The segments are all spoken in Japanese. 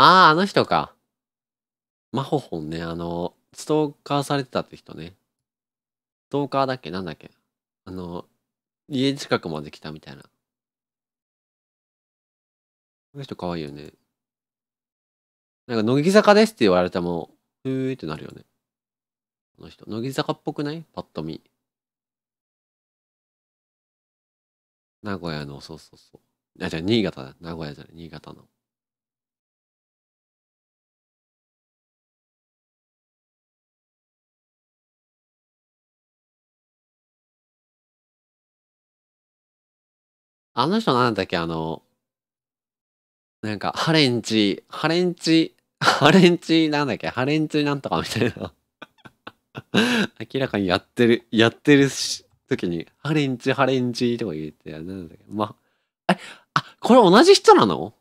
ああ、あの人か。マホホンね、あの、ストーカーされてたって人ね。ストーカーだっけなんだっけあの、家近くまで来たみたいな。この人かわいいよね。なんか、乃木坂ですって言われても、ふーってなるよね。あの人。乃木坂っぽくないパッと見。名古屋の、そうそうそう。あ、じゃあ新潟だ。名古屋じゃない、新潟の。あの人なんだっけ、あの、なんか、ハレンチ、ハレンチ、ハレンチなんだっけ、ハレンチなんとかみたいな。明らかにやってる、やってる時に、ハレンチ、ハレンチとか言って、なんだっけ、ま、え、あ、これ同じ人なの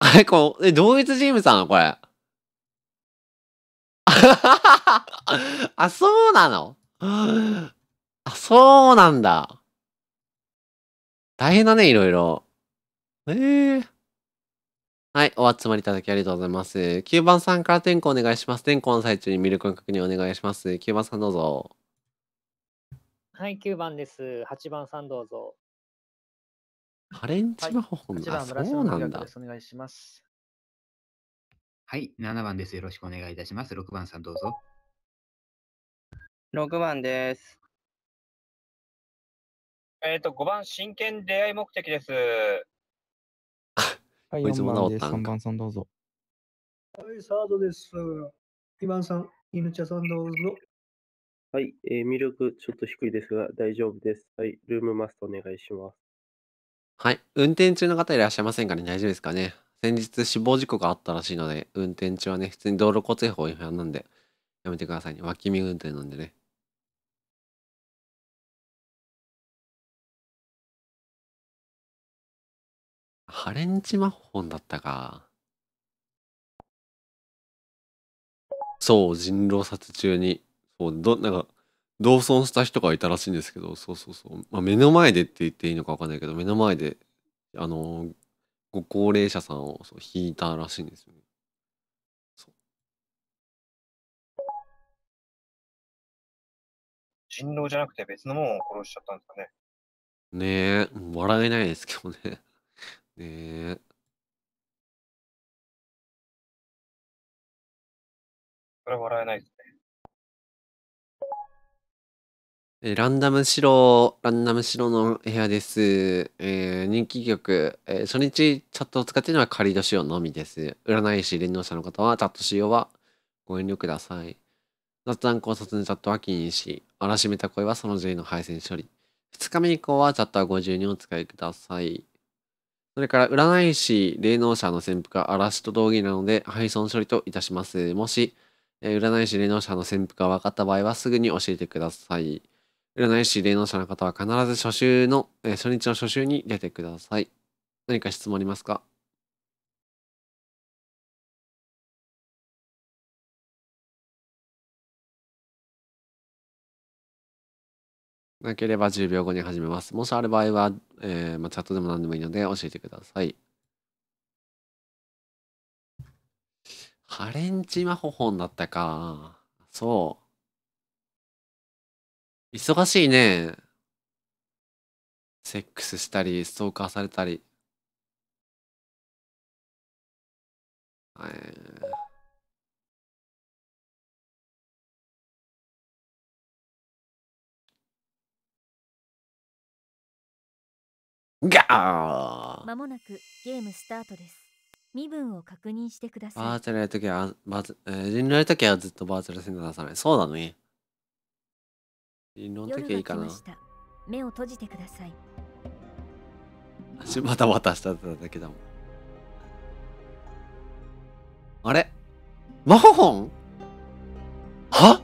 あれ、こう、え、同一人物なのこれ。あ、そうなの あ、そうなんだ。大変だね、いろいろ。ええー。はい、お集まりいただきありがとうございます。9番さんから点呼お願いします。点呼の最中にミルクの確認お願いします。9番さんどうぞ。はい、9番です。8番さんどうぞ。カレンチ魔法の、はい、そうなんだ。お願いします。はい、7番です。よろしくお願いいたします。6番さんどうぞ。6番です。えっ、ー、と、5番、真剣出会い目的です。はい、いつも番番さんどうぞ。はい、サードです。2番さん、犬茶さんどうぞ。はい、えー魅力ちょっと低いですが大丈夫です。はい、ルームマストお願いします。はい。運転中の方いらっしゃいませんかね大丈夫ですかね先日死亡事故があったらしいので、運転中はね、普通に道路交通法違反なんで、やめてくださいね。脇見運転なんでね。ハレンチ魔法だったか。そう、人狼殺中に、そう、ど、なんか、同損した人がいたらしいんですけど、そうそうそう。まあ、目の前でって言っていいのかわかんないけど、目の前で、あの、ご高齢者さんをそう引いたらしいんですよね。そう。人狼じゃなくて別のものを殺しちゃったんですかね。ねえ、笑えないですけどね。ねこれ笑えないですね。えランダム白、ランダム白の部屋です。えー、人気曲、えー、初日チャットを使っているのは仮年用のみです。占い師、連動者の方はチャット使用はご遠慮ください。雑談考察のチャットは禁止。荒らしめた声はその J の配線処理。2日目以降はチャットは52をお使いください。それから、占い師、霊能者の潜伏は嵐と同義なので、配損処理といたします。もし、え占い師、霊能者の潜伏が分かった場合は、すぐに教えてください。占い師、霊能者の方は必ず初週の、え初日の初週に出てください。何か質問ありますかなければ10秒後に始めます。もしある場合は、えーまあ、チャットでも何でもいいので教えてください。ハレンチマホホンだったか。そう。忙しいね。セックスしたり、ストーカーされたり。えい。ガーまもなくゲームスタートです。身分を確認してください。バーチャルやるときは、バーチャえー、人狼やときはずっとバーチャル戦で出さない。そうだね。人狼のときはいいかな。目を閉じてください。足バタバタしただけだもん。あれマホホンは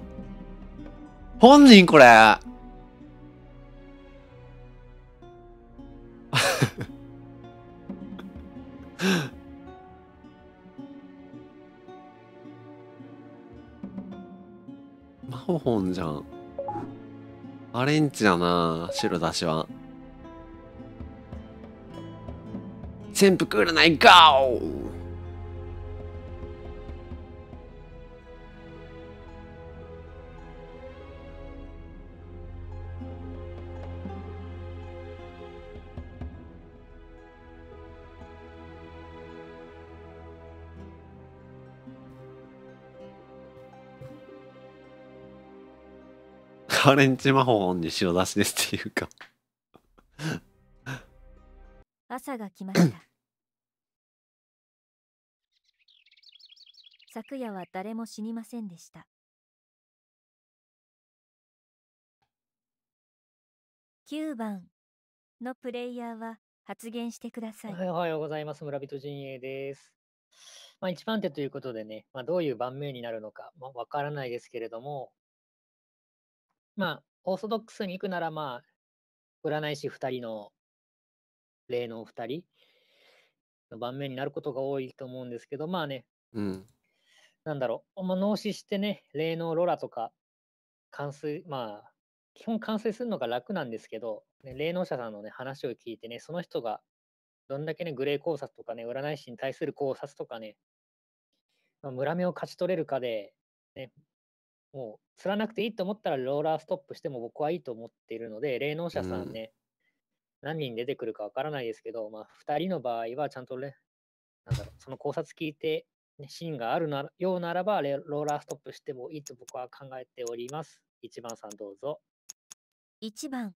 本人これマホホンじゃんアレンジだな白だしは全部うらないゴーカレンチ魔法に塩出しですっていうか朝が来ました 昨夜は誰も死にませんでした9番のプレイヤーは発言してください。おはようございます。村人陣営です。まあ、一番手ということでね、まあ、どういう盤面になるのか、わからないですけれども、まあ、オーソドックスに行くなら、まあ、占い師2人の、例の2人の盤面になることが多いと思うんですけど、まあね、うん、なんだろう、まあ、脳死してね、霊能ロラとか、完遂、まあ、基本完遂するのが楽なんですけど、霊能者さんのね、話を聞いてね、その人が、どんだけね、グレー考察とかね、占い師に対する考察とかね、まあ、村目を勝ち取れるかで、ね、もう、釣らなくていいと思ったらローラーストップしても僕はいいと思っているので、霊能者さんね、うん、何人出てくるかわからないですけど、まあ、2人の場合はちゃんとね、なんだろう、その考察聞いて、ね、芯があるなようならば、ローラーストップしてもいいと僕は考えております。1番さんどうぞ。1番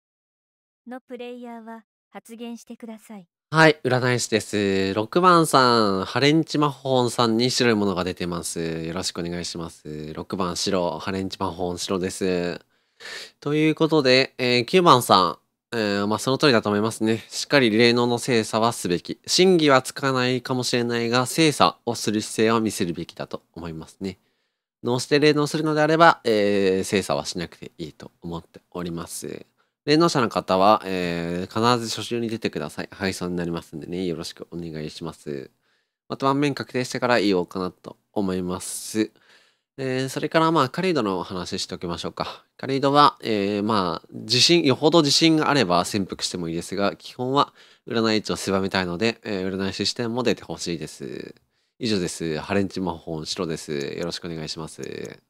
のプレイヤーは発言してください。はい、占い師です。6番さん、ハレンチマホーンさんに白いものが出てます。よろしくお願いします。6番白、ハレンチマホーン白です。ということで、えー、9番さん、えー、まあその通りだと思いますね。しっかり霊能の精査はすべき。真偽はつかないかもしれないが、精査をする姿勢は見せるべきだと思いますね。脳して霊能するのであれば、えー、精査はしなくていいと思っております。霊能者の方は、えー、必ず初週に出てください。配送になりますんでね、よろしくお願いします。また盤面確定してから言おうかなと思います。えー、それからまあ、カリードの話しておきましょうか。カリードは、えー、まあ、自信、よほど自信があれば潜伏してもいいですが、基本は占い位置を狭めたいので、えー、占い師視点も出てほしいです。以上です。ハレンチ魔法白です。よろしくお願いします。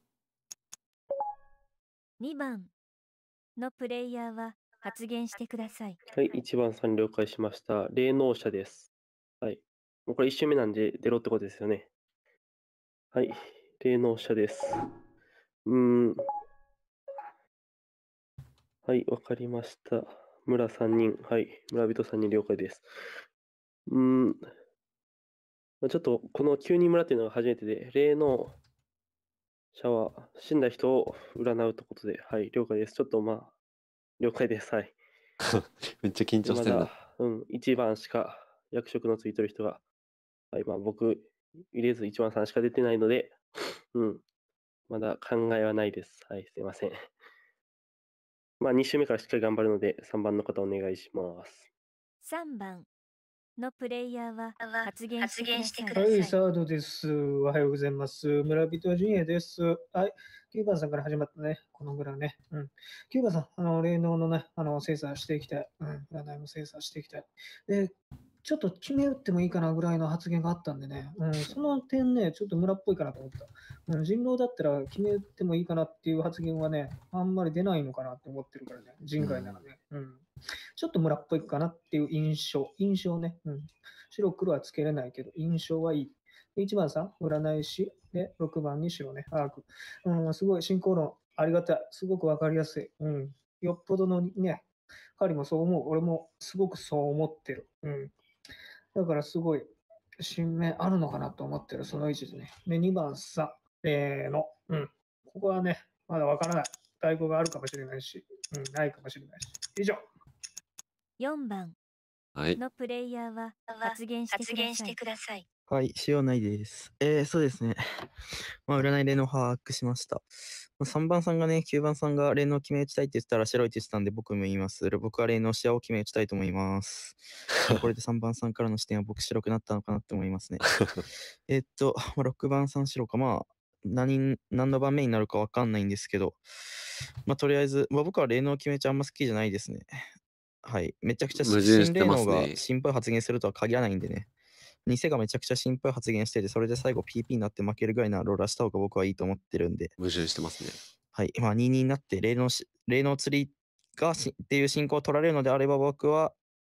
2番のプレイヤーは発言してください。はい、1番さん了解しました。霊能者です。はい。もうこれ1周目なんで出ろってことですよね。はい、霊能者です。うーん。はい、わかりました。村3人、はい、村人3人了解です。うーん。まちょっとこの9人村っていうのが初めてで、霊能シャワー、死んだ人を占うってことで、はい、了解です。ちょっとまあ、了解です。はい。めっちゃ緊張してるまな。だ、うん、1番しか役職のついてる人が、はい、まあ僕入れず1番さんしか出てないので、うん、まだ考えはないです。はい、すいません。まあ2週目からしっかり頑張るので、3番の方お願いします。3番のプレイヤーは発言してください。はい、サードです。おはようございます。村人陣営です。はい、9番さんから始まったね。このぐらいね。うん。9番さん、あの、霊能のね、あの、精査していきたい。うん。占いも精査していきたい。で、ちょっと決め打ってもいいかなぐらいの発言があったんでね、うん、その点ね、ちょっと村っぽいかなと思った。うん、人狼だったら決め打ってもいいかなっていう発言はね、あんまり出ないのかなって思ってるからね、人外ならね。うん、うんちょっと村っぽいかなっていう印象。印象ね。うん。白黒はつけれないけど、印象はいい。1番さん、占い師。で、6番に白ね、アーク。うん、すごい、進行論、ありがたい。すごくわかりやすい。うん。よっぽどのね、彼もそう思う。俺もすごくそう思ってる。うん。だからすごい、新面あるのかなと思ってる、その位置でね。で、2番さ、えー、の、うん。ここはね、まだわからない。太鼓があるかもしれないし、うん、ないかもしれないし。以上。4番のプレイヤーは発言してください。はい、しようないです。えー、そうですね。まあ、占い霊能把握しました。3番さんがね、9番さんが霊能決め打ちたいって言ったら白いって言ってたんで僕も言います。僕は霊能視野を決め打ちたいと思います。これで3番さんからの視点は僕白くなったのかなって思いますね。えっと、まあ、6番さん白か、まあ、何、何の番目になるかわかんないんですけど、まあ、とりあえず、まあ、僕は霊能決め打ちあんま好きじゃないですね。はい。めちゃくちゃ霊能が心配発言するとは限らないんでね。偽がめちゃくちゃ心配発言してて、それで最後 PP になって負けるぐらいなローラーした方が僕はいいと思ってるんで。矛盾してますね。はい。まあ、2になって霊能し、霊能釣りがしっていう進行を取られるのであれば、僕は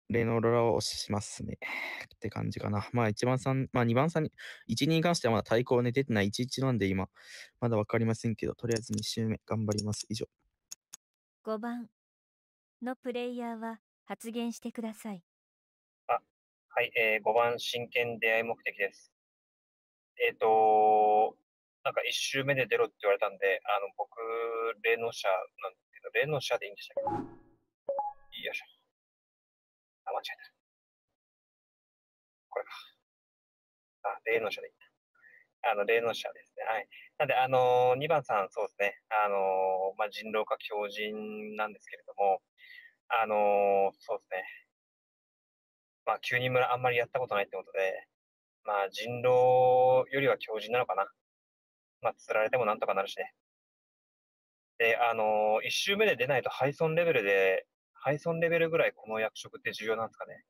霊能ローラーを押しますね。って感じかな。まあ、1番さん、まあ、2番さんに、1、2に関してはまだ対抗ね、出てない1、1なんで今、まだわかりませんけど、とりあえず2周目頑張ります。以上。5番。のプレイヤーは発言してください。はい、えー、5番、真剣出会い目的です。えっ、ー、と、なんか1周目で出ろって言われたんで、あの、僕、霊能者なんですけど、霊能者でいいんでしたっけよいしょ。あ、間違えた。これか。あ、霊能者でいい。あの、霊能者ですね。はい。なんで、あのー、2番さん、そうですね。あのー、まあ、人狼か狂人なんですけれども、あのー、そうですね。まあ、急に村あんまりやったことないってことで、まあ、人狼よりは強靭なのかな。まあ、釣られてもなんとかなるしね。で、あのー、一周目で出ないと配損レベルで、配損レベルぐらいこの役職って重要なんですかね。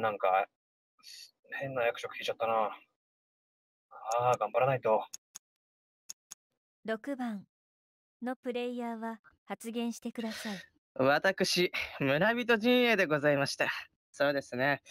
なんか、変な役職聞いちゃったな。ああ、頑張らないと。6番のプレイヤーは発言してください。私、村人陣営でございました。そうですね。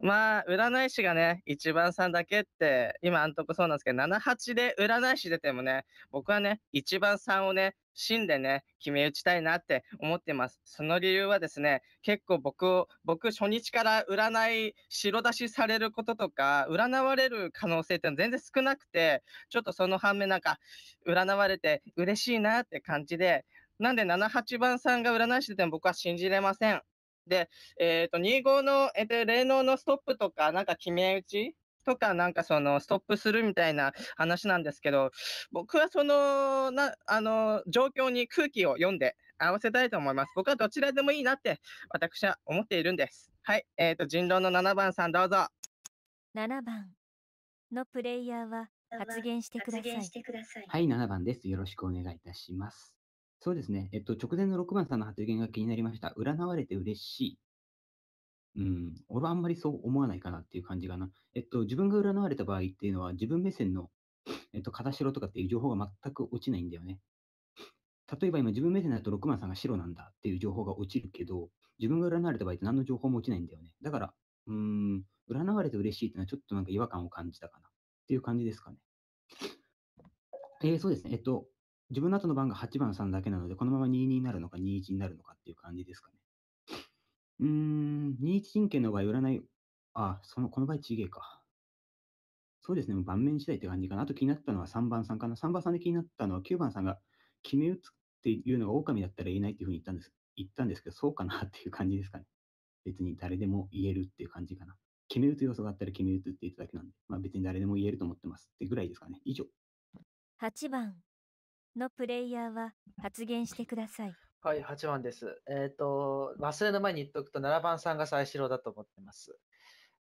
まあ、占い師がね、一番さんだけって、今あんとこそうなんですけど、7、8で占い師出てもね、僕はね、一番さんをね、んでね、決め打ちたいなって思ってます。その理由はですね、結構僕を、僕初日から占い、白出しされることとか、占われる可能性って全然少なくて、ちょっとその反面なんか、占われて嬉しいなって感じで、なんで78番さんが占い師でも僕は信じれません。で、えっ、ー、と、25の、えっ、と、霊能のストップとか、なんか決め打ちとか、なんかその、ストップするみたいな話なんですけど、僕はその、な、あの、状況に空気を読んで合わせたいと思います。僕はどちらでもいいなって、私は思っているんです。はい。えっ、ー、と、人狼の7番さんどうぞ。7番のプレイヤーは発言してください。はい、7番です。よろしくお願いいたします。そうですね。えっと、直前の6番さんの発言が気になりました。占われて嬉しい。うん、俺はあんまりそう思わないかなっていう感じかな。えっと、自分が占われた場合っていうのは、自分目線の、えっと、片白とかっていう情報が全く落ちないんだよね。例えば今、自分目線だと6番さんが白なんだっていう情報が落ちるけど、自分が占われた場合って何の情報も落ちないんだよね。だから、うん、占われて嬉しいっていうのはちょっとなんか違和感を感じたかなっていう感じですかね。えー、そうですね。えっと、自分の後の番が8番さんだけなので、このまま2 2になるのか2 1になるのかっていう感じですかね。うーん、2 1神経の場合、占い、あ、その、この場合、ちげえか。そうですね、盤面次第って感じかな。あと気になったのは3番さんかな。3番さんで気になったのは9番さんが決め打つっていうのが狼だったら言えないっていうふうに言ったんです、言ったんですけど、そうかなっていう感じですかね。別に誰でも言えるっていう感じかな。決め打つ要素があったら決め打つっていただけなんで、まあ別に誰でも言えると思ってますってぐらいですかね。以上。8番。のプレイヤーは発言してください。はい、8番です。えっ、ー、と、忘れの前に言っとくと、7番さんが最四郎だと思ってます。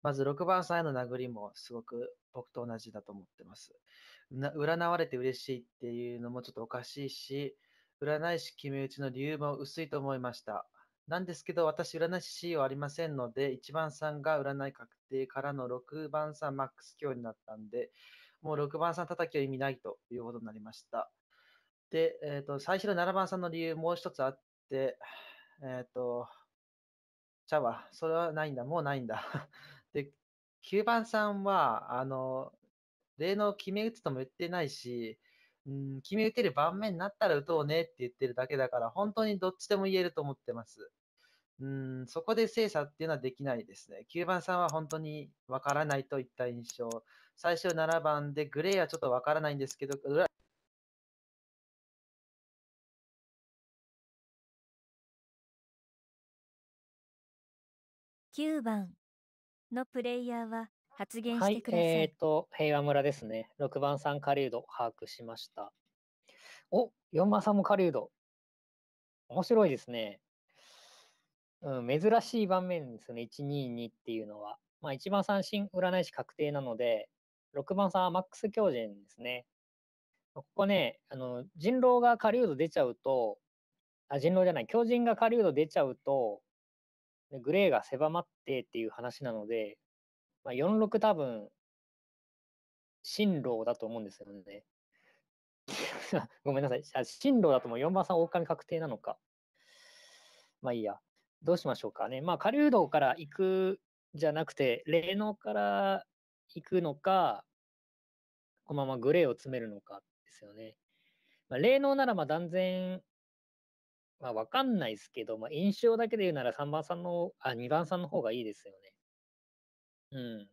まず6番さんへの殴りもすごく僕と同じだと思ってます。占われて嬉しいっていうのもちょっとおかしいし、占い師決め打ちの理由も薄いと思いました。なんですけど、私、占い師はありませんので、1番さんが占い確定からの6番さんマックス強になったんで、もう6番さん叩きは意味ないということになりました。で、えっ、ー、と、最初の7番さんの理由、もう一つあって、えっ、ー、と、ちゃわ、それはないんだ、もうないんだ。で、9番さんは、あの、例の決め打つとも言ってないし、うん、決め打てる盤面になったら打とうねって言ってるだけだから、本当にどっちでも言えると思ってます。うん、そこで精査っていうのはできないですね。9番さんは本当にわからないといった印象。最初7番でグレーはちょっとわからないんですけど、9番のプレイヤーは発言してください。はい、えっ、ー、と、平和村ですね。6番さん、狩人、把握しました。お、4番さんも狩人。面白いですね。うん、珍しい盤面ですね。122っていうのは。まあ、1番さん、新占い師確定なので、6番さんはマックス狂人ですね。ここね、あの、人狼が狩人出ちゃうと、あ、人狼じゃない、狂人が狩人出ちゃうと、でグレーが狭まってっていう話なので、まあ、46多分、進路だと思うんですよね。ごめんなさい。進路だともう4番さん狼確定なのか。まあいいや。どうしましょうかね。まあ、下流道から行くじゃなくて、霊能から行くのか、このままグレーを詰めるのかですよね。まあ、霊能ならま断然まあ、わかんないですけど、まあ、印象だけで言うなら3番さんの、あ、2番さんの方がいいですよね。うん。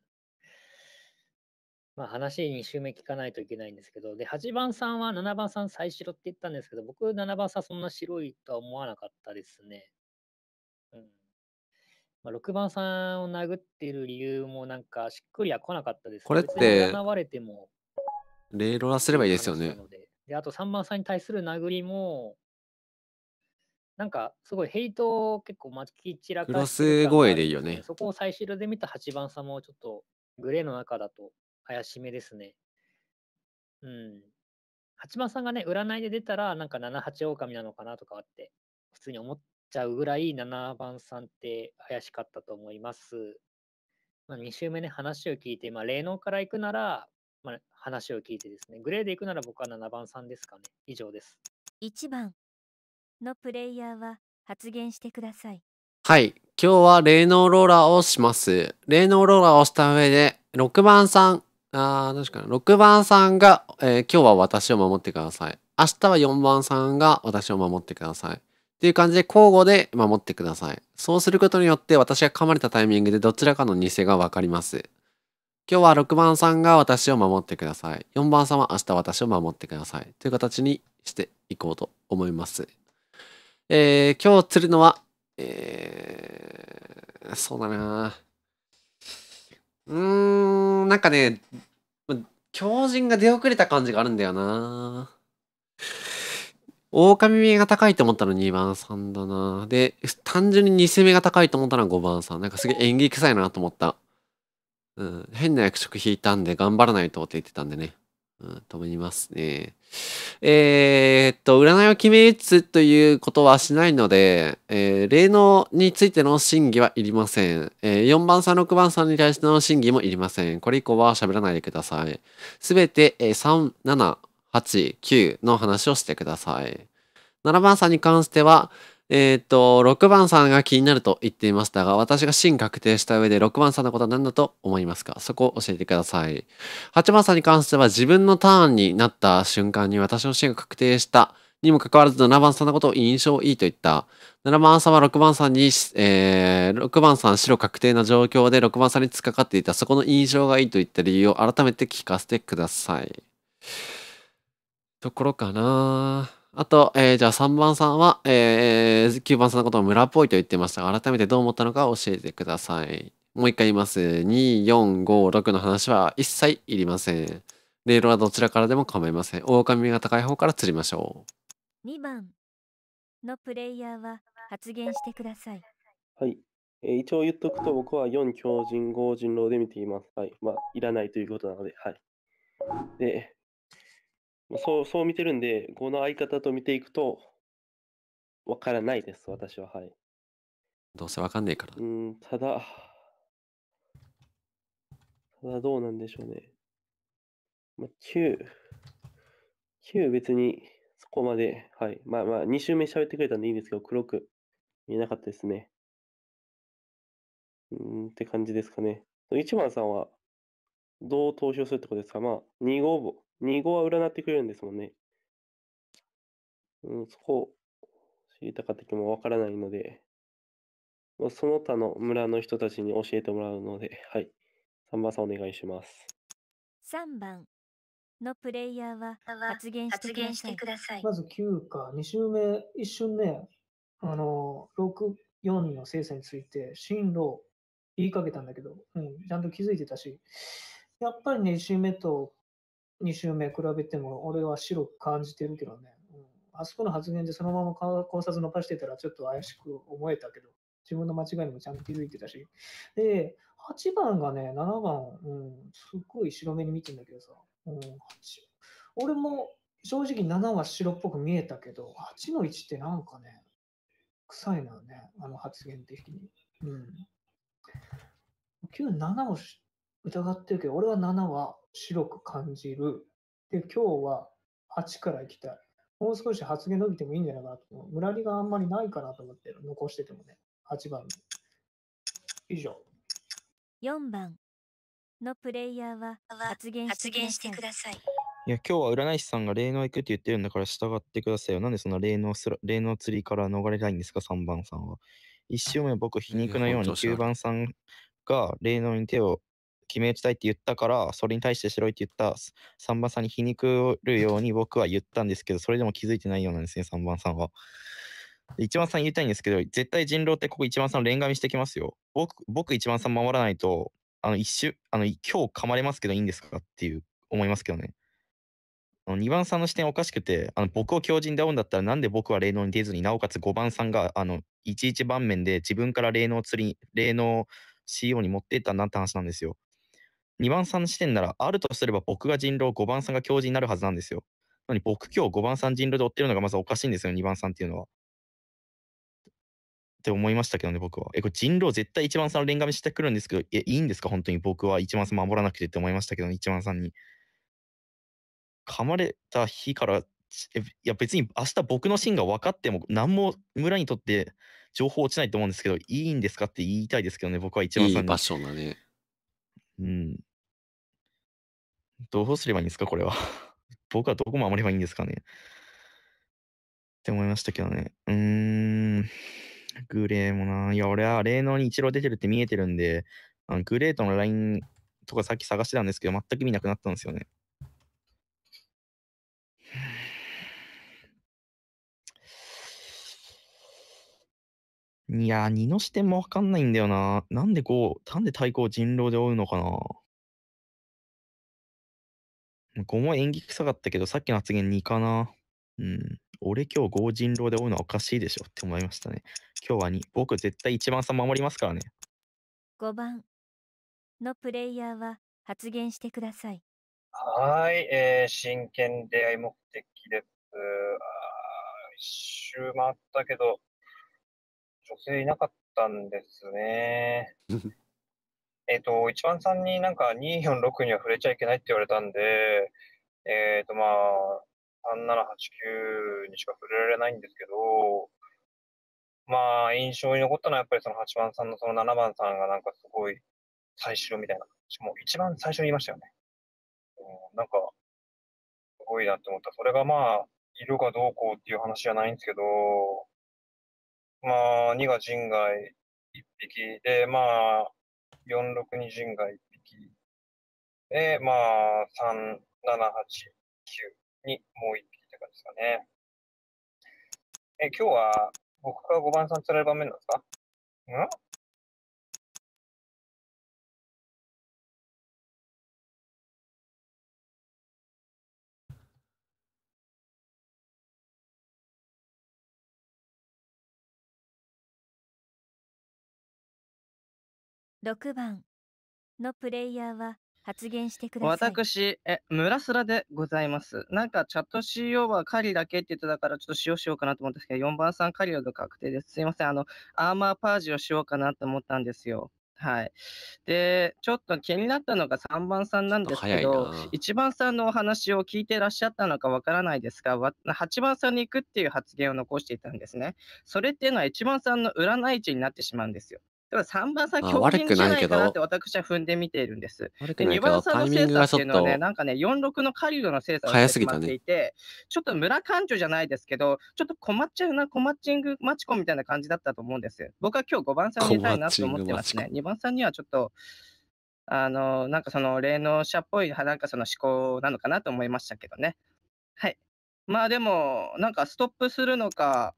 まあ、話2周目聞かないといけないんですけど、で、8番さんは7番さん最白って言ったんですけど、僕7番さんそんな白いとは思わなかったですね。うん。まあ、6番さんを殴ってる理由もなんかしっくりは来なかったですこれって、われても、レイロラすればいいですよね。で、あと3番さんに対する殴りも、なんかすごいヘイトを結構まき散らかして、ね、クロス声でいいよね。そこを最終で見た8番差もちょっとグレーの中だと怪しめですね。うん。8番さんがね、占いで出たら、なんか7、8狼なのかなとかって、普通に思っちゃうぐらい7番さんって怪しかったと思います。まあ、2週目ね、話を聞いて、まあ、霊能から行くなら、まあ、話を聞いてですね、グレーで行くなら僕は7番さんですかね。以上です。1番、のプレイヤーは発言してください。はい。今日は霊能ローラーをします。霊能ローラーをした上で、6番さん、あ確かに、6番さんが、えー、今日は私を守ってください。明日は4番さんが私を守ってください。っていう感じで交互で守ってください。そうすることによって私が噛まれたタイミングでどちらかの偽がわかります。今日は6番さんが私を守ってください。4番さんは明日私を守ってください。という形にしていこうと思います。えー、今日釣るのは、えー、そうだなうーん、なんかね、強人が出遅れた感じがあるんだよな狼目が高いと思ったの2番さんだなで、単純に偽目が高いと思ったのは5番さん。なんかすげえ演技臭いなと思った。うん、変な役職引いたんで頑張らないとって言ってたんでね。止まますね。えー、っと、占いを決め打つということはしないので、えー、霊能についての審議はいりません。えー、4番さん、6番さんに対しての審議もいりません。これ以降は喋らないでください。すべて、えー、3、7、8、9の話をしてください。7番さんに関しては、えっ、ー、と、6番さんが気になると言っていましたが、私が真確定した上で6番さんのことは何だと思いますかそこを教えてください。8番さんに関しては自分のターンになった瞬間に私の真が確定したにもかかわらず7番さんのことを印象いいと言った。7番さんは6番さんに、えー、6番さん白確定な状況で6番さんに突っかかっていた。そこの印象がいいといった理由を改めて聞かせてください。ところかなあと、えー、じゃあ3番さんは、えー、9番さんのことを村っぽいと言ってましたが、改めてどう思ったのか教えてください。もう一回言います。2、4、5、6の話は一切いりません。レールはどちらからでも構いません。狼が高い方から釣りましょう。2番のプレイヤーは発言してください。はい。えー、一応言っとくと、僕は4強人、5人狼で見ています。はい。まあ、いらないということなので、はい。で、まあ、そう、そう見てるんで、この相方と見ていくと、わからないです、私は。はい。どうせわかんねえからう。ん、ただ、ただどうなんでしょうね。まあ、9、9別にそこまで、はい。まあまあ、2周目喋ってくれたんでいいんですけど、黒く見えなかったですね。うーんって感じですかね。1番さんは、どう投票するってことですかまあ、2五2号は占ってくれるんですもんね。うん、そこ、知りたかった気もわからないので、まあ、その他の村の人たちに教えてもらうので、はい。3番さんお願いします。3番のプレイヤーは発言してください。まず9か、2周目、一瞬ね、あの、6、4の精査について、進路、言いかけたんだけど、うん、ちゃんと気づいてたし、やっぱりね、1周目と2週目比べても、俺は白く感じてるけどね、うん、あそこの発言でそのまま考察伸ばしてたら、ちょっと怪しく思えたけど、自分の間違いにもちゃんと気づいてたし、で、8番がね、7番、うん、すごい白目に見てんだけどさ、うん、俺も正直7は白っぽく見えたけど、8の1ってなんかね、臭いのよね、あの発言的に。うん。9、7を疑ってるけど、俺は7は白く感じる。で、今日は8から行きたい。もう少し発言伸びてもいいんじゃないかなと思う。ムラリがあんまりないかなと思ってる。残しててもね。8番以上。4番のプレイヤーは発言してください。いや、今日は占い師さんが霊能行くって言ってるんだから従ってくださいよ。なんでその霊能すら、霊能釣りから逃れたいんですか、3番さんは。一周目僕皮肉のように9番さんが霊能に手を決め打ちたいって言ったから、それに対して白いって言った3番さんに皮肉るように僕は言ったんですけど、それでも気づいてないようなんですね、3番さんは。1番さん言いたいんですけど、絶対人狼ってここ1番さん連紙してきますよ。僕、僕1番さん守らないと、あの、一周、あの、今日噛まれますけどいいんですかっていう思いますけどね。あの2番さんの視点おかしくて、あの僕を強靭で会うんだったら、なんで僕は霊能に出ずになおかつ5番さんが、あの、11番面で自分から霊能釣り、霊能 CO に持っていったんだって話なんですよ。2番さんの視点なら、あるとすれば僕が人狼、5番さんが教授になるはずなんですよ。なのに僕今日5番さん人狼で追ってるのがまずおかしいんですよ、2番さんっていうのは。って思いましたけどね、僕は。え、これ人狼絶対1番さんの連ンしてくるんですけど、え、いいんですか本当に僕は1番さん守らなくてって思いましたけど、ね、1番さんに。噛まれた日から、えいや別に明日僕のシーンが分かっても何も村にとって情報落ちないと思うんですけど、いいんですかって言いたいですけどね、僕は1番さんに。いい場所がね。うん。どうすればいいんですか、これは。僕はどこ守ればいいんですかね。って思いましたけどね。うーん。グレーもな。いや、俺は霊能に一郎出てるって見えてるんで、あのグレーとのラインとかさっき探してたんですけど、全く見なくなったんですよね。いや、二の視点もわかんないんだよな。なんでこう、なんで対抗人狼で追うのかな。なんか思い演技臭かったけど、さっきの発言2かな。うん。俺今日強人狼で追うのはおかしいでしょって思いましたね。今日は2。僕絶対1番さん守りますからね。5番のプレイヤーは発言してください。はい、えー、真剣出会い目的です。あ一周回ったけど、女性いなかったんですね。えっ、ー、と、一番さんになんか246には触れちゃいけないって言われたんで、えっ、ー、と、まあ、3789にしか触れられないんですけど、まあ、印象に残ったのはやっぱりその8番さんのその7番さんがなんかすごい最終みたいな。もう一番最初に言いましたよね。うん、なんか、すごいなって思った。それがまあ、色がどうこうっていう話じゃないんですけど、まあ、2が人外1匹で、まあ、4、6二陣が1匹。で、まあ、3、7、8、9にもう1匹って感じですかね。え、今日は僕が5番さん釣られる場面なんですかん6番のプレイヤーは発言してください。私、え、ラすらでございます。なんかチャット CO は狩りだけって言ってたから、ちょっと使用しようかなと思ったんですけど、4番さん狩りの確定です。すいません。あの、アーマーパージをしようかなと思ったんですよ。はい。で、ちょっと気になったのが3番さんなんですけど、1番さんのお話を聞いてらっしゃったのかわからないですが、8番さんに行くっていう発言を残していたんですね。それっていうのは1番さんの占い値になってしまうんですよ。でもら3番さん、強勁じゃないかなって私は踏んでみているんです。悪くないけど、タイミングがちょっと、ね、なんかね、46の狩人の精査が決まていて、ね、ちょっと村館長じゃないですけど、ちょっと困っちゃうな、コマッチングマチコみたいな感じだったと思うんです。僕は今日5番さんに入たいなと思ってますね。2番さんにはちょっと、あの、なんかその霊能者っぽい、なんかその思考なのかなと思いましたけどね。はい。まあでも、なんかストップするのか、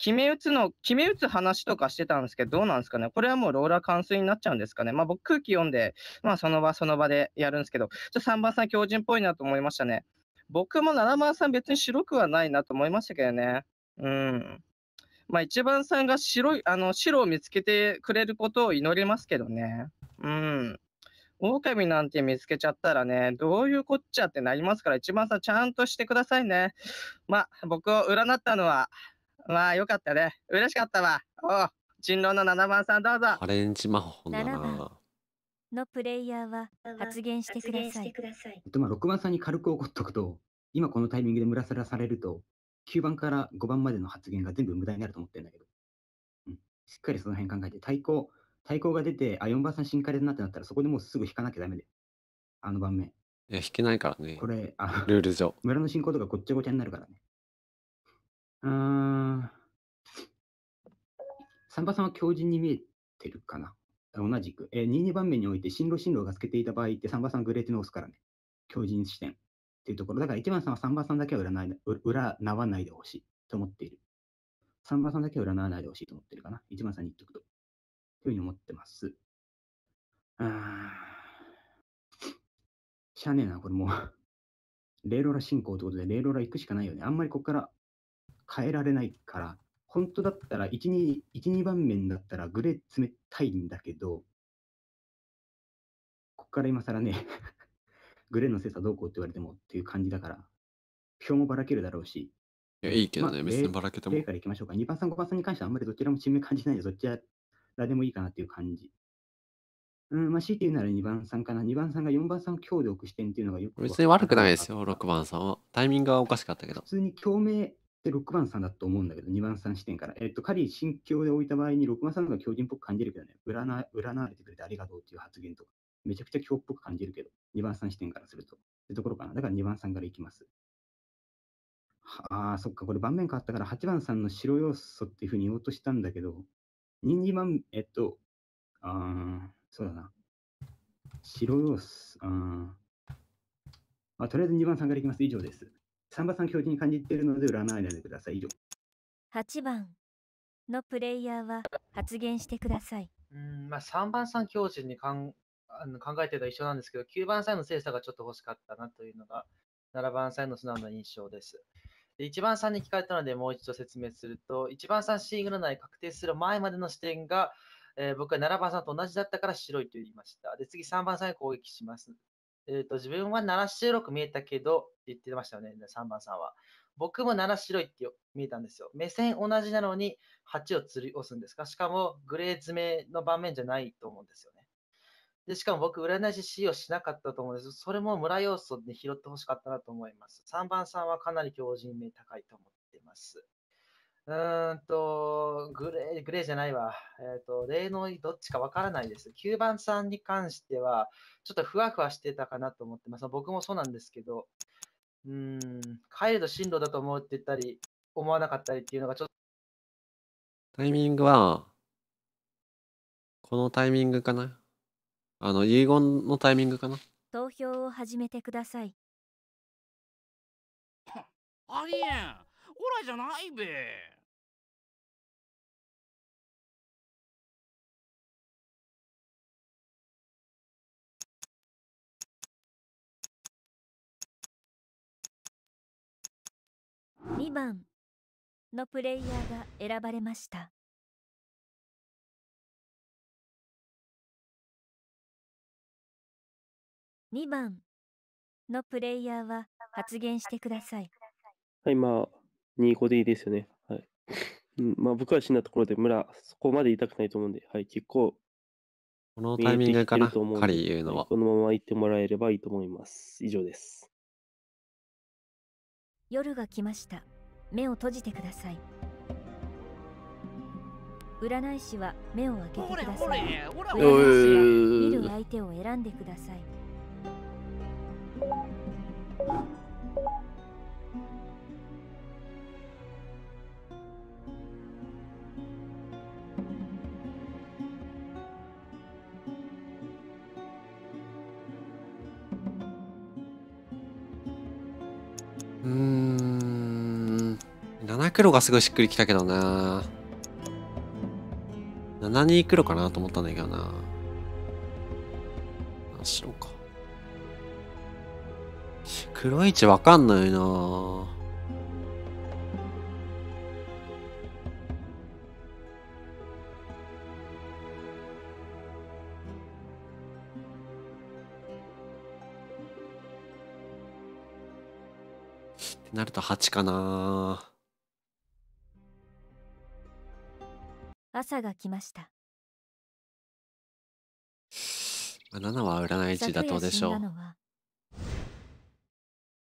決め打つの、決め打つ話とかしてたんですけど、どうなんですかねこれはもうローラー完遂になっちゃうんですかねまあ僕空気読んで、まあその場その場でやるんですけど、ちょ3番さん強靭っぽいなと思いましたね。僕も7番さん別に白くはないなと思いましたけどね。うん。まあ1番さんが白い、あの、白を見つけてくれることを祈りますけどね。うん。狼なんて見つけちゃったらね、どういうこっちゃってなりますから、一番さんちゃんとしてくださいね。まあ、僕を占ったのは、まあよかったね。嬉しかったわ。おう、人狼の7番さんどうぞ。アレンジ魔法だな。のプレイヤーは発言してください。えっとまあ6番さんに軽く怒っとくと、今このタイミングでムラサラされると、9番から5番までの発言が全部無駄になると思ってるんだけど、しっかりその辺考えて、対抗、対抗が出て、あ、4番さん新化でなってなったら、そこでもうすぐ引かなきゃダメで。あの番目。いや、引けないからね。これ、あルール上。村の進行とかごっちゃごちゃになるからね。サンバ三さんは強人に見えてるかな同じく。えー、2、2番目において進路進路が透けていた場合って三馬さんグレーテノースからね、強人視点っていうところ。だから1番さんは三バさんだけは占い占わないでほしいと思っている。三バさんだけは占わないでほしいと思っているかな。1番さんに言っとくと。というふうに思ってます。あー。しゃあねえな、これもう。レイロラ進行ってことで、レイロラ行くしかないよね。あんまりここから変えられないから、本当だったら1、2、1 2番面だったらグレー冷たいんだけど、ここから今更ね グレーの精査どうこうって言われてもっていう感じだから、票もばらけるだろうし。いや、いいけどね、まあ、別にばらけても。からいきましょうか。2番さん、5番さんに関してはあんまりどちらも新名感じないで、どちらでもいいかなっていう感じ。うん、まあ、強いて言うなら2番さんかな。2番さんが4番さんを強で置く視点っていうのがよく。別に悪くないですよ、6番さんは。タイミングはおかしかったけど。普通に共鳴、で、6番さんだと思うんだけど、2番さん視点から。えっ、と、仮心境で置いた場合に、6番さんが強人っぽく感じるけどね、占占われてくれてありがとうっていう発言とか、めちゃくちゃ狂っぽく感じるけど、2番さん視点からすると。ってところかな。だから2番さんからいきます。ああ、そっか、これ盤面変わったから、8番さんの白要素っていうふうに言おうとしたんだけど、人参番、えっと、ああ、そうだな。白要素、ああ、とりあえず2番さんからいきます。以上です。三番さん強靭に感じているので占わないでください。以上。8番のプレイヤーは発言してください。うん、まあ、3番さん強靭にかんあの考えてるのは一緒なんですけど、9番さんの精査がちょっと欲しかったなというのが、7番さんの素直な印象です。で1番さんに聞かれたので、もう一度説明すると、1番さんグルい確定する前までの視点が、えー、僕は7番さんと同じだったから白いと言いました。で、次3番さんに攻撃します。えっ、ー、と、自分は7白く見えたけど、って言ってましたよね、3番さんは。僕も7白いって見えたんですよ。目線同じなのに8を釣り押すんですかしかもグレー詰めの場面じゃないと思うんですよね。で、しかも僕、占い師 C をしなかったと思うんです。それも村要素で拾ってほしかったなと思います。3番さんはかなり強靭面高いと思っています。うーんと、グレー、グレーじゃないわ。えっ、ー、と、例のどっちかわからないです。9番さんに関しては、ちょっとふわふわしてたかなと思ってます。僕もそうなんですけど、うん、帰ると進路だと思うって言ったり、思わなかったりっていうのがちょっと。タイミングは、このタイミングかなあの、遺言のタイミングかな投票を始めてください。ありえんらじゃないべ。2番のプレイヤーが選ばれました2番のプレイヤーは発言してください。はい、まあ2、5でいいですよね。はい。うん、まあ、僕は死んだところで村、そこまで痛くないと思うんで、はい、結構、このタイミングかな、彼言うのは。このまま行ってもらえればいいと思います。以上です。夜が来ました。目を閉じてください。占い師は目を開けてください。占い師は見る相手を選んでください。黒がすごいしっくりきたけどな72黒かなと思ったんだけどな白か黒い位置わかんないななると8かな朝が来ました七は占い師だとでしょう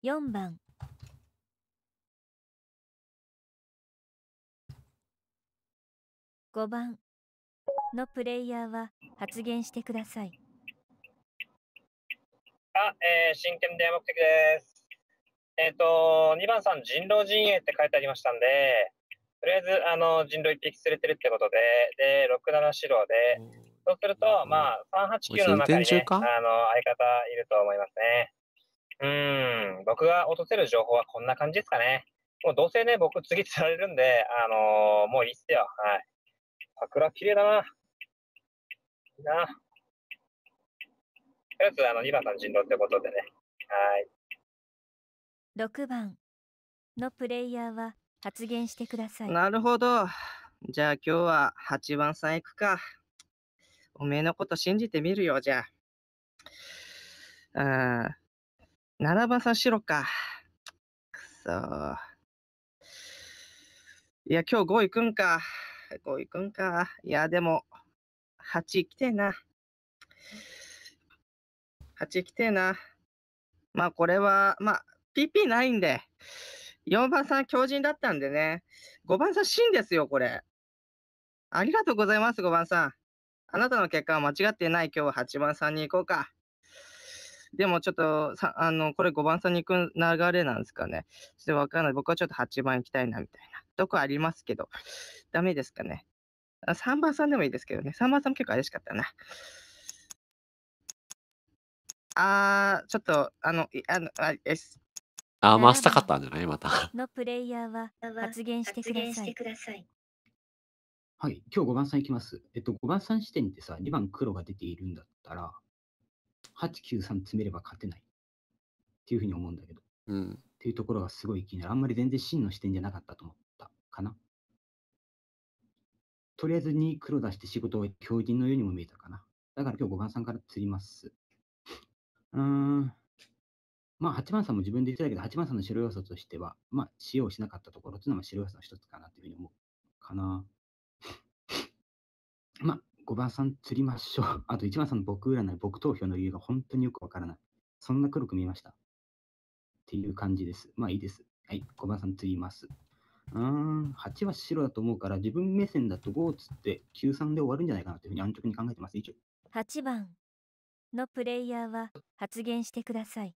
四番五番のプレイヤーは発言してくださいあ、えー、真剣で目的ですえっ、ー、と二番さん人狼陣営って書いてありましたんでとりあえず、あの、人狼一匹連れてるってことで、で、67指導で、そうすると、まあ、389の中に、ね、あの、相方いると思いますね。うん、僕が落とせる情報はこんな感じですかね。もうどうせね、僕次釣られるんで、あのー、もういいっすよ。はい。桜綺麗だな。いいな。とりあえず、あの、2番さん人狼ってことでね。はい。6番のプレイヤーは発言してください。なるほど。じゃあ今日は8番さん行くか。おめえのこと信じてみるよ、じゃあ。あ7番さんろか。くそいや、今日5行くんか。5行くんか。いや、でも、8行きてえな。8行きてえな。まあ、これは、まあ、PP ないんで。4番さん強人だったんでね。5番さん真ですよ、これ。ありがとうございます、5番さん。あなたの結果は間違ってない。今日は8番さんに行こうか。でもちょっと、さあの、これ5番さんに行く流れなんですかね。ちょっとわからない。僕はちょっと8番行きたいな、みたいな。どこありますけど。ダメですかね。3番さんでもいいですけどね。3番さんも結構怪しかったな。あー、ちょっと、あの、あの、あ、S、あ、回したかったんじゃないまた。のプレイヤーは発言してください。はい、今日5番さんいきます。えっと、5番さん視点でさ、2番黒が出ているんだったら、8、9、3詰めれば勝てない。っていうふうに思うんだけど。うん。っていうところがすごい気になる。あんまり全然真の視点じゃなかったと思ったかな。とりあえずに黒出して仕事を強靭のようにも見えたかな。だから今日5番さんから釣ります。うーん。まあ、八幡さんも自分で言ってたけど、八幡さんの白要素としては、まあ、使用しなかったところっていうのは白要素の一つかなというふうに思うかな。まあ、5番さん釣りましょう。あと1番さんの僕占い、僕投票の理由が本当によくわからない。そんな黒く見えました。っていう感じです。まあいいです。はい、5番さん釣ります。うん、8は白だと思うから、自分目線だと5を釣って93で終わるんじゃないかなというふうに安直に考えてます。以上。8番のプレイヤーは発言してください。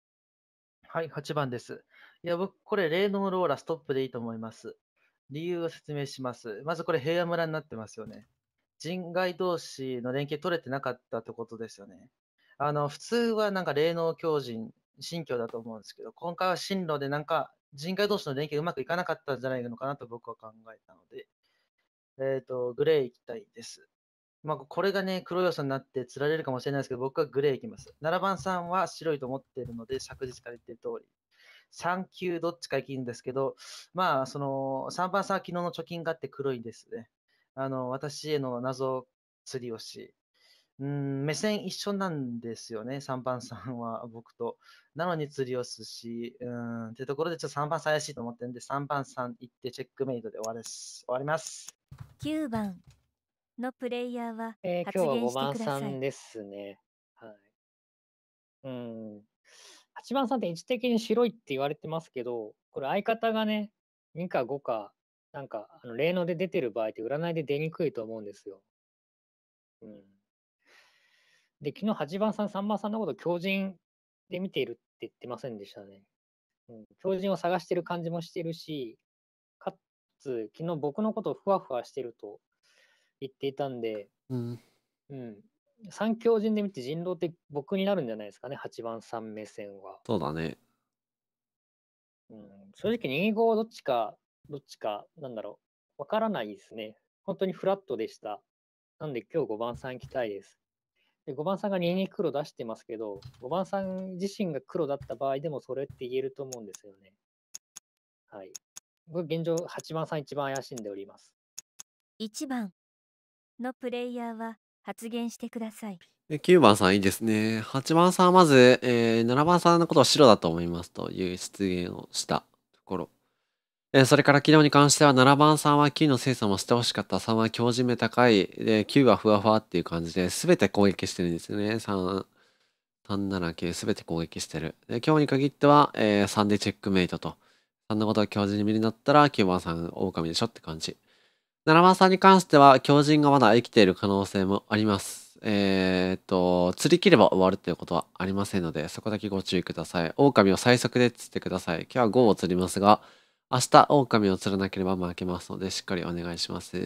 はい、8番です。いや、僕、これ、霊能ローラストップでいいと思います。理由を説明します。まず、これ、平和村になってますよね。人外同士の連携取れてなかったってことですよね。あの、普通はなんか霊能狂人、信教だと思うんですけど、今回は進路でなんか人外同士の連携うまくいかなかったんじゃないのかなと僕は考えたので、えっ、ー、と、グレー行きたいです。まあ、これがね、黒要素になって釣られるかもしれないですけど、僕はグレーいきます。7番さんは白いと思っているので、昨日から言ってる通り。3級どっちか行きんですけど、まあ、その、3番さんは昨日の貯金があって黒いんですね。あの、私への謎釣りをし、うん、目線一緒なんですよね、3番さんは僕と。なのに釣りをすし、うん、ってところでちょっと3番さん怪しいと思ってるんで、3番さん行ってチェックメイトで終わります。終わります。9番、のプレイヤーはえー、今日は5番さんですね。はい。うん。8番さんって位置的に白いって言われてますけど、これ相方がね、2か5か、なんか、あの霊能で出てる場合って占いで出にくいと思うんですよ。うん。で、昨日8番さん、3番さんのこと狂人で見ているって言ってませんでしたね。うん、狂人を探してる感じもしてるし、かつ、昨日僕のことをふわふわしてると言っていたんで、うん。うん。三強陣で見て人狼って僕になるんじゃないですかね、8番さん目線は。そうだね。うん、正直、2、5どっちか、どっちか、なんだろう、わからないですね。本当にフラットでした。なんで今日5番さん行きたいです。で5番さんが2に黒出してますけど、5番さん自身が黒だった場合でもそれって言えると思うんですよね。はい。僕、現状、8番さん一番怪しんでおります。1番、のプレイヤーは発言してください。9番さんいいですね。8番さんはまず、えー、7番さんのことを白だと思いますという出現をしたところ。えー、それから昨日に関しては7番さんは9の精査もしてほしかった。3は強靭め高い。で、9はふわふわっていう感じで全て攻撃してるんですよね。3、379全て攻撃してる。で、今日に限っては、えー、3でチェックメイトと。3のことを強靭に見るんだったら9番さん狼でしょって感じ。7番さんに関しては、狂人がまだ生きている可能性もあります。えー、っと、釣り切れば終わるということはありませんので、そこだけご注意ください。狼を最速で釣ってください。今日は5を釣りますが、明日狼を釣らなければ負けますので、しっかりお願いします。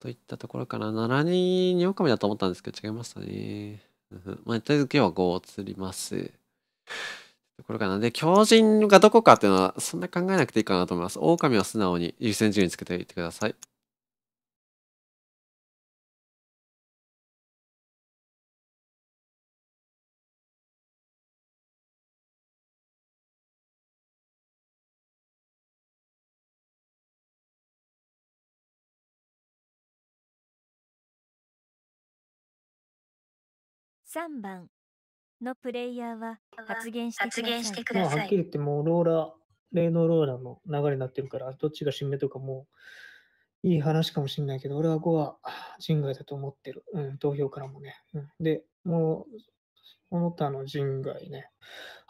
といったところかな。7人に狼だと思ったんですけど、違いましたね。まあ、とりあえず今日は5を釣ります。ところかな。で、狂人がどこかっていうのは、そんな考えなくていいかなと思います。狼は素直に優先順位つけていってください。3番のプレイヤーは発言してください。はっきり言ってもうローラ、ー、例のローラーの流れになってるから、どっちが新芽とかもいい話かもしれないけど、俺は5は人外だと思ってる。うん、投票からもね。うん、で、もう、その他の人外ね。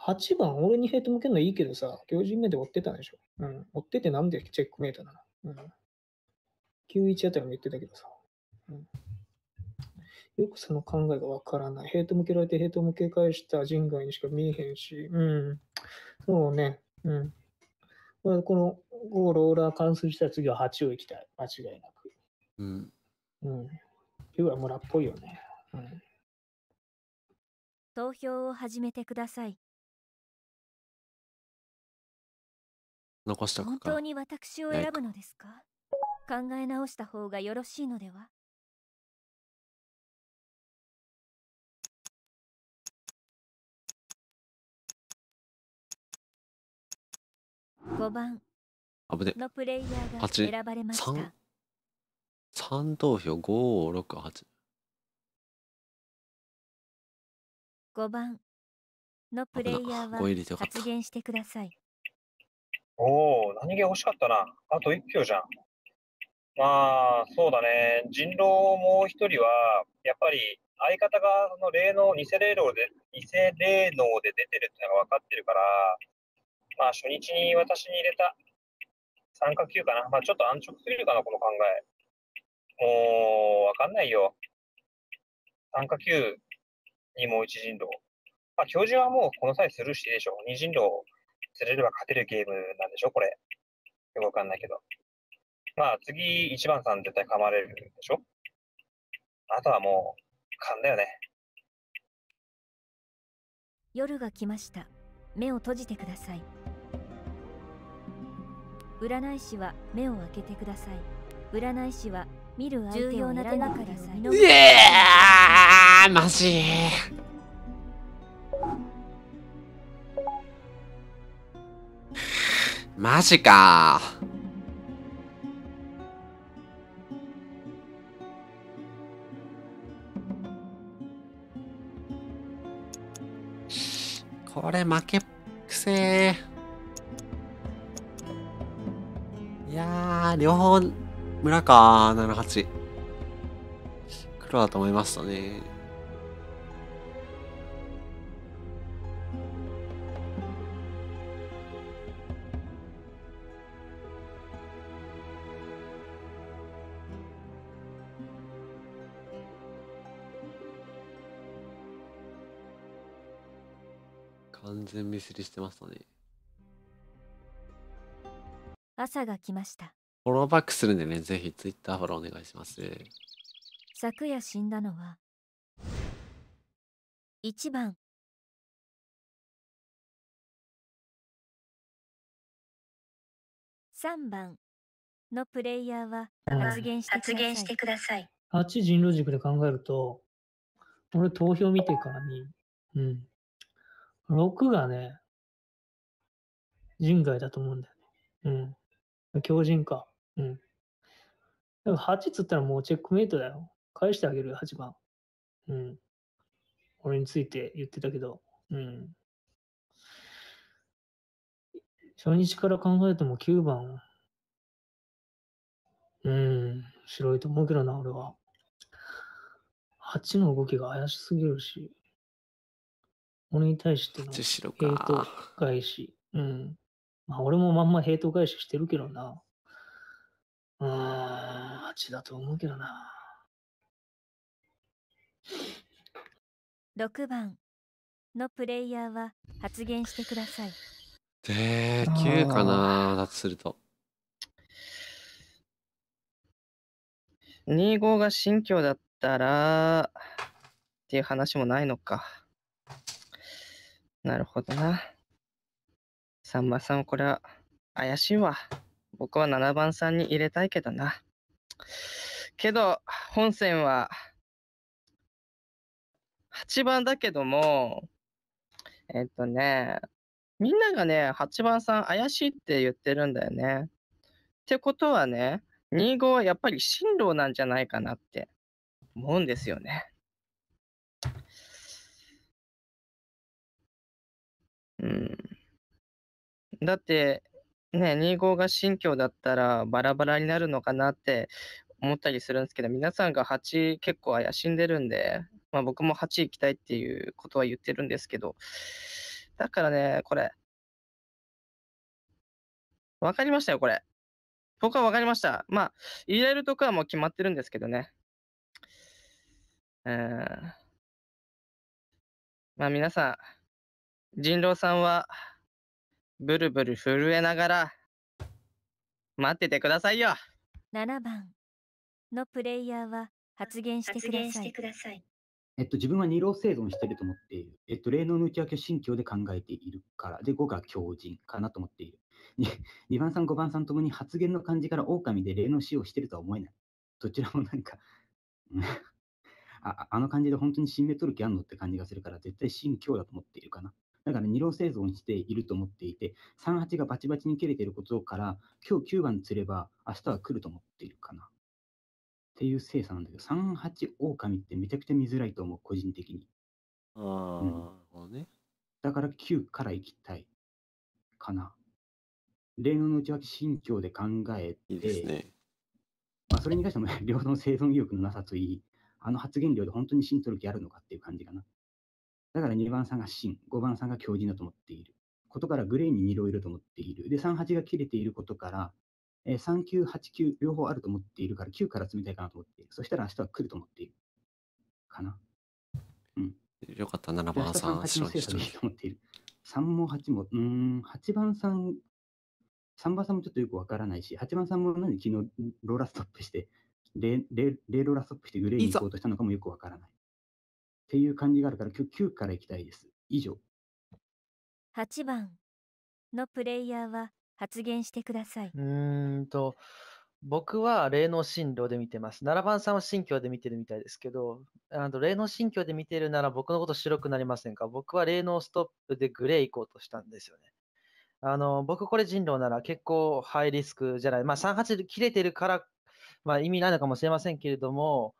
8番、俺にヘイト向けるのいいけどさ、強人目で追ってたんでしょ。うん、追っててなんでチェックメイトなの。うん、91あたりも言ってたけどさ。うんよくその考えがわからない。ヘイト向けられてヘイト向け返した人外にしか見えへんし、うん。そうね。うん。まあ、この5ローラー関数したら次は8を行きたい。間違いなく。うん。うん。9は村っぽいよね。うん。投票を始めてください。残した本当に私を選ぶのですか、は考え直した方がよろしいのでは5番あぶねのプレイヤーが選ばれました3投票568 5番のプレイヤーは発言してくださいおお何気欲しかったなあと1票じゃんまあそうだね人狼もう一人はやっぱり相方がその霊能偽霊能で偽霊能で出てるってのが分かってるからまあ、初日に私に入れた参加級かな、まあ、ちょっと安直すぎるかな、この考え。もう、わかんないよ。参加級にもう一人狼。まあ、教授はもうこの際スルーしていいでしょう。二人狼釣れれば勝てるゲームなんでしょ、これ。よくわかんないけど。まあ、次、1番さん絶対噛まれるでしょ。あとはもう、勘だよね。夜が来ました。目を閉じてください。占い師は目を開けてください占い師は見る相手を選んでくださいうえーマジマジかこれ負けくせー。いやー、両方村か、78。黒だと思いましたね。完全ミスりしてましたね。朝が来ましたフォローバックするんでねぜひツイッターフォローお願いします昨夜死んだのは1番3番のプレイヤーは発言してください。8人ロジックで考えると、俺投票見てからに、うん。6がね、人外だと思うんだよね。うん。強靭か。うん。でも8つったらもうチェックメイトだよ。返してあげるよ、8番。うん。俺について言ってたけど。うん。初日から考えても9番。うん、白いと思うけどな、俺は。8の動きが怪しすぎるし。俺に対しての、ヘイト返し。うん。まあ、俺もまんま平等返ししてるけどな。うん、8だと思うけどな。6番のプレイヤーは発言してください。で、9かな、だとすると。25が新居だったら、っていう話もないのか。なるほどな。さんまさん、これは怪しいわ。僕は7番さんに入れたいけどな。けど、本線は8番だけども、えっとね、みんながね、8番さん怪しいって言ってるんだよね。ってことはね、25はやっぱり進路なんじゃないかなって思うんですよね。うん。だって、ね、25が新教だったらバラバラになるのかなって思ったりするんですけど、皆さんが8結構怪しんでるんで、まあ、僕も8行きたいっていうことは言ってるんですけど、だからね、これ、分かりましたよ、これ。僕は分かりました。まあ、言えるとこはもう決まってるんですけどね。うん。まあ皆さん、人狼さんはブルブル震えながら待っててくださいよ7番のプレイヤーは発言してください。さいえっと、自分は二郎生存してると思っている。えっと、霊能の内訳を心境で考えているから。で、5が狂人かなと思っている。2番さん、5番さんともに発言の感じから狼で霊能使用してるとは思えない。どちらもなんか あ、あの感じで本当にシンとるルキあんのって感じがするから、絶対心境だと思っているかな。だから二郎製造にしていると思っていて、三八がバチバチに切れてることから、今日九番釣れば明日は来ると思っているかな。っていう精査なんだけど、三八狼ってめちゃくちゃ見づらいと思う、個人的に。ああ、うん、ね。だから九から行きたいかな。例の内訳心境で考えて、いいですねまあ、それに関しても両方の生存意欲のなさといい、あの発言量で本当に信取る気あるのかっていう感じかな。だから2番さんが真、5番さんが狂人だと思っている。ことからグレーに2色いると思っている。で、38が切れていることから、えー、39、89両方あると思っているから、9から積みたいかなと思っている。そしたら明日は来ると思っている。かな。うん。よかった、7番さん。8番さん。3も8も、うん、8番さん、3番さんもちょっとよくわからないし、8番さんも何昨日ローラストップして、レレレーローラストップしてグレーに行こうとしたのかもよくわからない。っていう感じがあるから、今日9からいきたいです。以上。8番のプレイヤーは発言してください。うーんと、僕は霊能診療で見てます。7番さんは信教で見てるみたいですけど、あの霊能信教で見てるなら僕のこと白くなりませんか僕は霊能ストップでグレー行こうとしたんですよね。あの、僕これ人狼なら結構ハイリスクじゃない。まあ38切れてるから、まあ意味ないのかもしれませんけれども、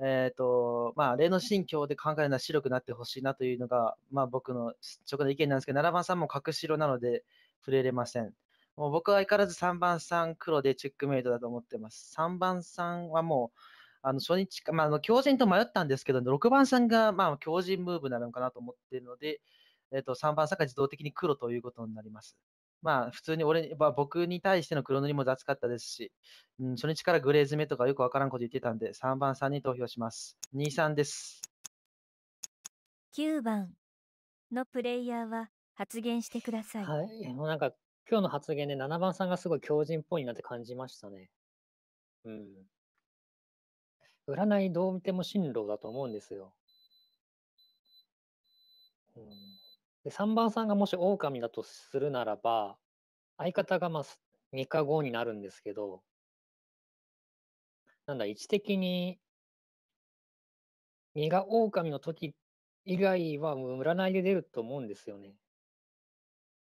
えっ、ー、と、まあ、の心境で考えるのは白くなってほしいなというのが、まあ、僕の直な意見なんですけど、7番さんも角白なので触れれません。もう僕は相変わらず3番さん黒でチェックメイトだと思ってます。3番さんはもう、あの初日か、まあ、あの強靭と迷ったんですけど、6番さんがまあ強靭ムーブなのかなと思っているので、えっ、ー、と3番さんが自動的に黒ということになります。まあ、普通に俺、まあ、僕に対しての黒塗りも雑かったですし、うん、初日からグレー詰めとかよくわからんこと言ってたんで、3番さんに投票します。2、3です。9番のプレイヤーは発言してください。はい、もうなんか、今日の発言で7番さんがすごい強靭っぽいなって感じましたね。うん。占いどう見ても進路だと思うんですよ。うんで3番さんがもし狼だとするならば、相方がまあ3日後になるんですけど、なんだ、位置的に2が狼の時以外は占いで出ると思うんですよね。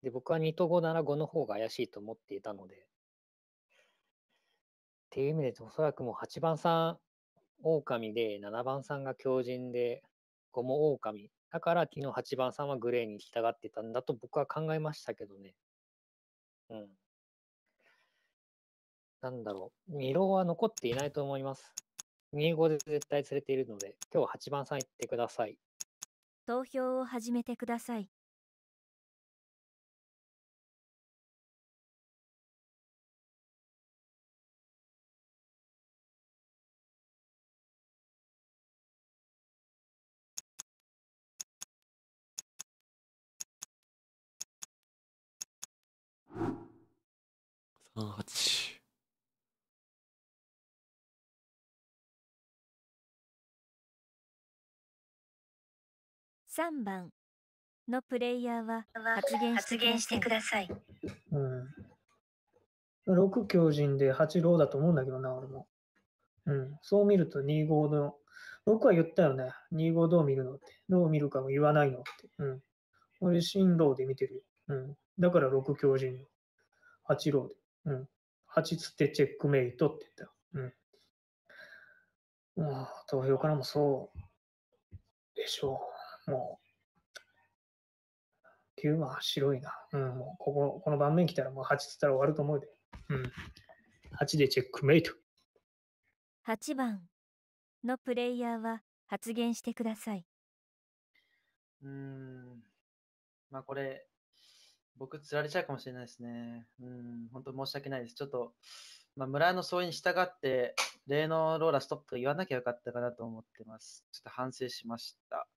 で、僕は2と5なら5の方が怪しいと思っていたので。っていう意味で、おそらくもう8番さん、狼で、7番さんが狂人で、5も狼だから昨日8番さんはグレーに従ってたんだと僕は考えましたけどね。うん。なんだろう。二郎は残っていないと思います。25で絶対連れているので、今日は8番さん行ってください。投票を始めてください。3八。番のプレイヤーは発言発言してください。うん。6強人で8ローだと思うんだけどな、俺も。うん。そう見ると2五の、僕は言ったよね。2五どう見るのって。どう見るかも言わないのって。うん。俺、進で見てるよ。うん。だから6強人八8ローで。うん。8つってチェックメイトって言った。うん。まあ、投票からもそうでしょう。もう、9は白いな。うん、もうここ、この盤面来たらもう8つったら終わると思うで。うん。8でチェックメイト。8番のプレイヤーは発言してください。うん。まあこれ、僕、釣られちゃうかもしれないですね。うん、本当申し訳ないです。ちょっと、まあ、村の総意に従って、霊能ローラストップと言わなきゃよかったかなと思ってます。ちょっと反省しました。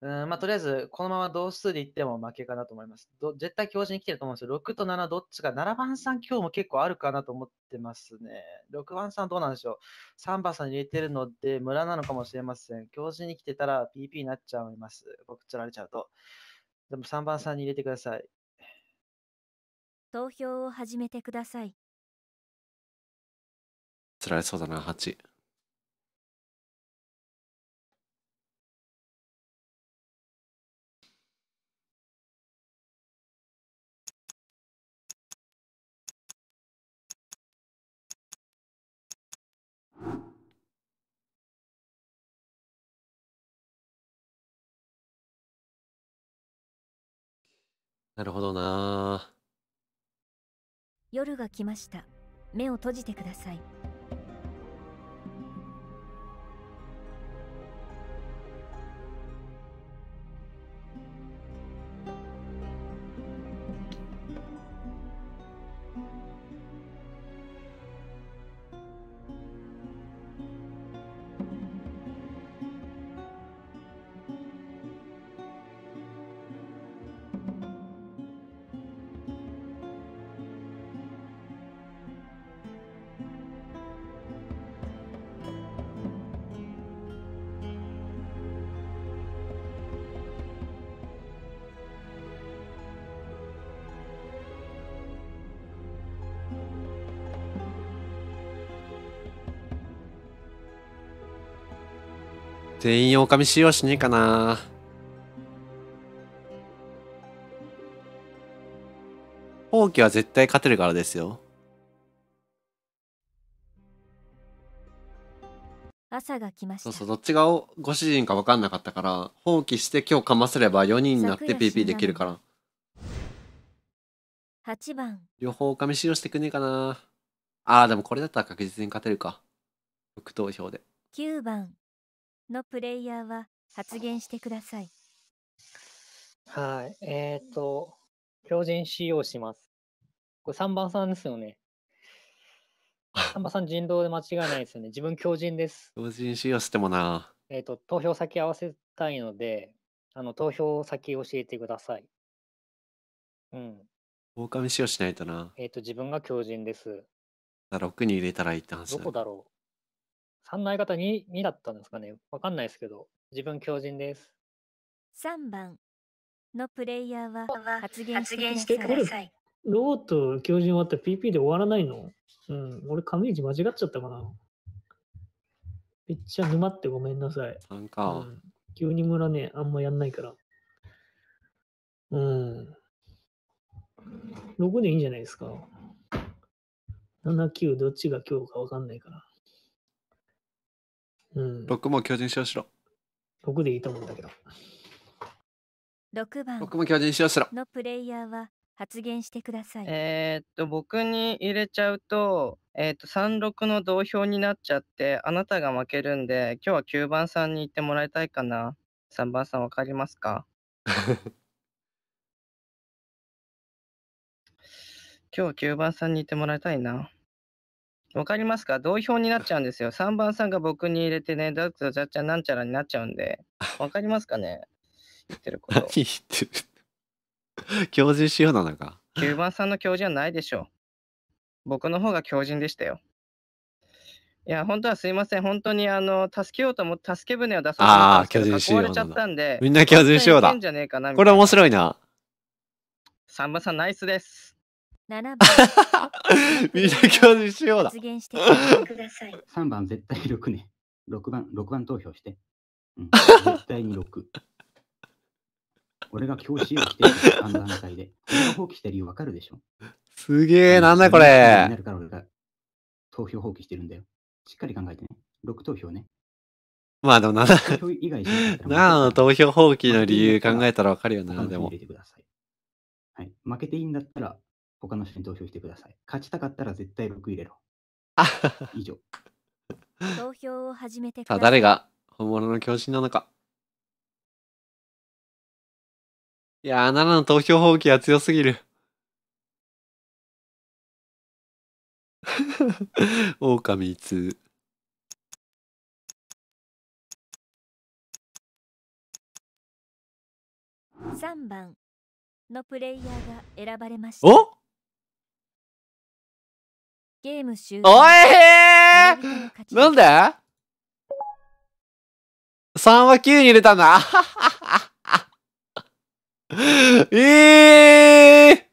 うん、まあ、とりあえず、このまま同数でいっても負けかなと思います。絶対強靭に来てると思うんですよ。6と7どっちか、7番さん今日も結構あるかなと思ってますね。6番さんどうなんでしょう。3番さん入れてるので、村なのかもしれません。強靭に来てたら PP になっちゃいます。僕、釣られちゃうと。でも3番さんに入れてください。投票を始めてください。つられそうだな、八。なるほどな夜が来ました。目を閉じてください。全員狼使用しねえかな放棄は絶対勝てるからですよ朝が来ましたそうそうどっちがご主人か分かんなかったから放棄して今日かますれば4人になって PP できるから8番両方狼使用してくんねえかなあーでもこれだったら確実に勝てるか副投票で9番のプレイヤーは発言してください。はい。えっ、ー、と、標準使用します。これ3番さんですよね。3番さん人道で間違いないですよね。自分強人です。強人使用してもな。えっ、ー、と、投票先合わせたいので、あの、投票先教えてください。うん。狼使用しないとな。えっ、ー、と、自分が強人です。だ6に入れたらいいって話どこだろう3の相方 2, 2だったんですかね。わかんないですけど、自分強靭です。3番のプレイヤーは発言してください。ローと強靭終わったら PP で終わらないのうん、俺、上市間違っちゃったかな。めっちゃ沼ってごめんなさい。3か。うん、急に村ね、あんまやんないから。うん。6でいいんじゃないですか。7、9、どっちが今日かわかんないから。うん、僕も巨人しよしろ。僕でいいと思うんだけど。6番僕も巨人しよしろ。のプレイヤーは発言してください。えー、っと、僕に入れちゃうと、えー、っと、36の同票になっちゃって、あなたが負けるんで、今日は9番さんに行ってもらいたいかな。3番さん、わかりますか 今日は9番さんに行ってもらいたいな。わかりますか同票になっちゃうんですよ。3番さんが僕に入れてね、ダークとジャッチャなんちゃらになっちゃうんで。わかりますかね言ってること。何言ってる 教授しようなのか。9番さんの教授はないでしょう。僕の方が強人でしたよ。いや、本当はすいません。本当に、あの、助けようと思って、助け舟を出そうと思っれちゃったんで。みんな巨人しようだ。これ面白いな。3番さん、ナイスです。7番未来 教授しようだ。実現してください。3 番絶対6ね。6番、6番投票して。うん、絶対に6。俺が教師をしてるあの段で。俺が放棄した理由わかるでしょすげえ、なんだこれ。になるから俺が投票放棄してるんだよ。しっかり考えてね。6投票ね。まあでも7、7の投票放棄の理由考えたらわかるよな、でも。はい。負けていいんだったら、他の人に投票してください。勝ちたかったら絶対6入れろ。以上。投票を始めてささあ、誰が本物の教師なのか。いやー、7の投票放棄は強すぎる。狼通。3番のプレイヤーが選ばれました。おゲーム終了おえなんで ?3 は9に入れたんだええ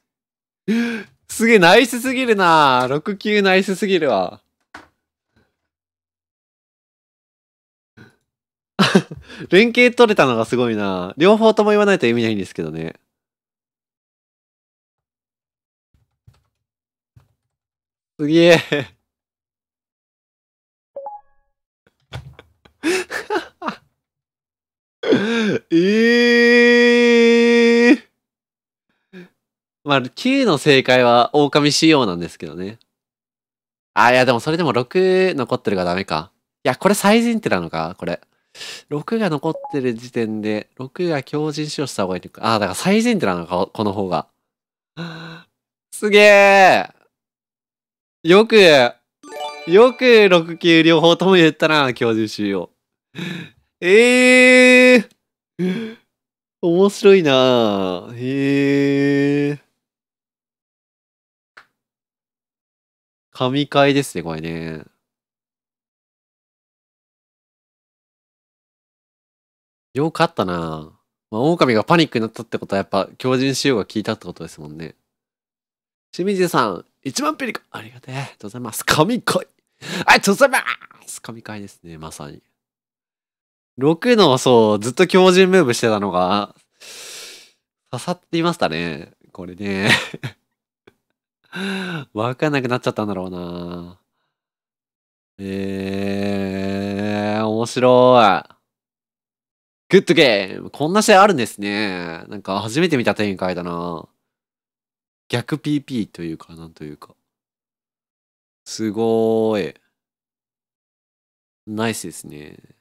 ー、すげえナイスすぎるな6級ナイスすぎるわ。連携取れたのがすごいな両方とも言わないと意味ないんですけどね。すげええ えー、まあ、9の正解は狼仕様なんですけどね。あ、いや、でもそれでも6残ってるからダメか。いや、これ最人手なのかこれ。6が残ってる時点で、6が強靭使用した方がいいのか。あ、だから最人手なのかこの方が。すげえよく、よく6級両方とも言ったな、教授仕様。ええー、面白いなへえー。神回ですね、これね。よかったなまあ、狼がパニックになったってことはやっぱ、狂人仕様が効いたってことですもんね。清水さん、1万ピリカありがとうございます。神回ありがとうございます神回ですね、まさに。6の、そう、ずっと強靭ムーブしてたのが、刺さっていましたね。これね。わかんなくなっちゃったんだろうなえー、面白い。グッドゲームこんな試合あるんですね。なんか初めて見た展開だな逆 PP というか、なんというか。すごーい。ナイスですね。